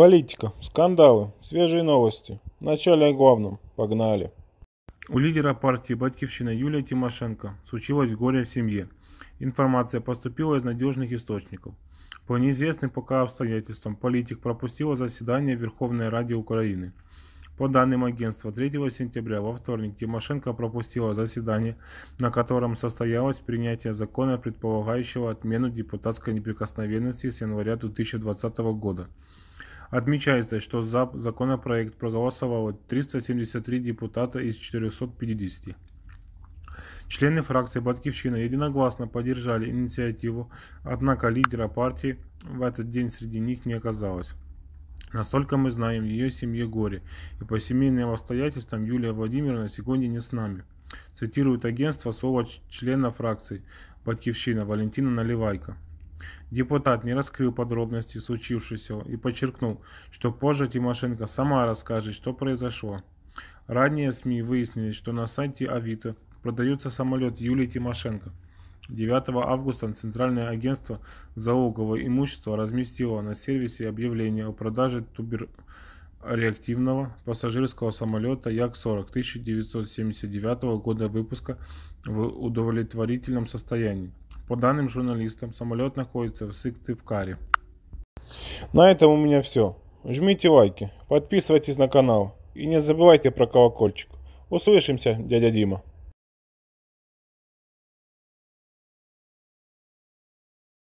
Политика, скандалы, свежие новости. Начали о главном. Погнали. У лидера партии «Батькивщина» Юлия Тимошенко случилось горе в семье. Информация поступила из надежных источников. По неизвестным пока обстоятельствам политик пропустила заседание Верховной Ради Украины. По данным агентства, 3 сентября во вторник Тимошенко пропустила заседание, на котором состоялось принятие закона, предполагающего отмену депутатской неприкосновенности с января 2020 года. Отмечается, что за законопроект проголосовало 373 депутата из 450. Члены фракции «Батькивщина» единогласно поддержали инициативу, однако лидера партии в этот день среди них не оказалось. Настолько мы знаем ее семье горе, и по семейным обстоятельствам Юлия Владимировна сегодня не с нами. Цитирует агентство слово члена фракции «Батькивщина» Валентина Наливайко. Депутат не раскрыл подробности случившегося и подчеркнул, что позже Тимошенко сама расскажет, что произошло. Ранее СМИ выяснили, что на сайте Авито продается самолет Юлии Тимошенко. 9 августа Центральное агентство залогового имущества разместило на сервисе объявление о продаже тубер реактивного пассажирского самолета Як-40 1979 года выпуска в удовлетворительном состоянии. По данным журналистам, самолет находится в Сыктывкаре. На этом у меня все. Жмите лайки, подписывайтесь на канал и не забывайте про колокольчик. Услышимся, дядя Дима.